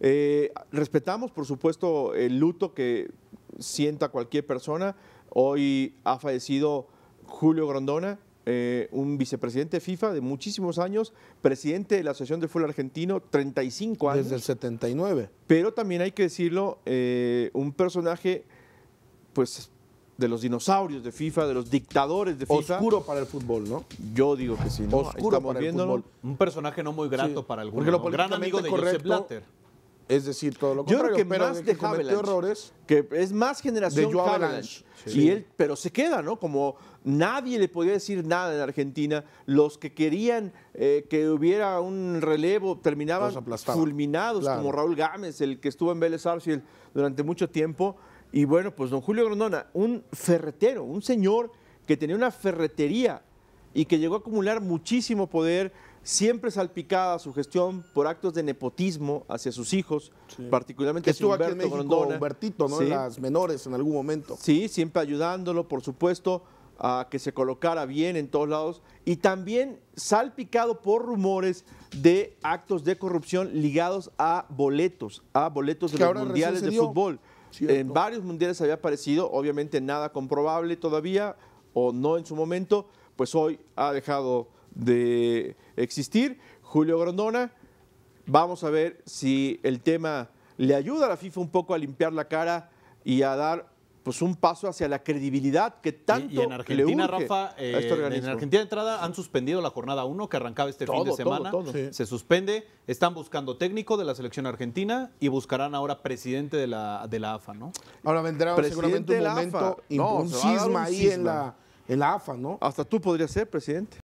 Eh, respetamos, por supuesto, el luto que sienta cualquier persona. Hoy ha fallecido Julio Grondona, eh, un vicepresidente de FIFA de muchísimos años, presidente de la Asociación de Fútbol Argentino, 35 años. Desde el 79. Pero también hay que decirlo, eh, un personaje, pues, de los dinosaurios de FIFA, de los dictadores de FIFA. Oscuro para el fútbol, ¿no? Yo digo que sí. ¿no? Estamos Un personaje no muy grato para el Porque un gran amigo de Jorge Blatter es decir, todo lo Yo creo que más de, que errores. Que es más generación de él, pero se queda, ¿no? Como nadie le podía decir nada en Argentina. Los que querían eh, que hubiera un relevo terminaban fulminados, como Raúl Gámez, el que estuvo en Vélez Arfield durante mucho tiempo. Y bueno, pues don Julio Grondona, un ferretero, un señor que tenía una ferretería y que llegó a acumular muchísimo poder siempre salpicada su gestión por actos de nepotismo hacia sus hijos, particularmente que estuvo en Humbertito, ¿no? Las menores en algún momento. Sí, siempre ayudándolo, por supuesto, a que se colocara bien en todos lados y también salpicado por rumores de actos de corrupción ligados a boletos, a boletos de los mundiales de fútbol. En varios mundiales había aparecido, obviamente nada comprobable todavía o no en su momento, pues hoy ha dejado de existir. Julio Grondona, vamos a ver si el tema le ayuda a la FIFA un poco a limpiar la cara y a dar pues un paso hacia la credibilidad que tanto en Argentina, este eh, En Argentina de entrada han suspendido la jornada 1 que arrancaba este fin de semana. Se suspende. Están buscando técnico de la selección argentina y buscarán ahora presidente de la, de la AFA, ¿no? Ahora vendrá seguramente un momento, ahí en la, en la AFA, ¿no? Hasta tú podrías ser presidente.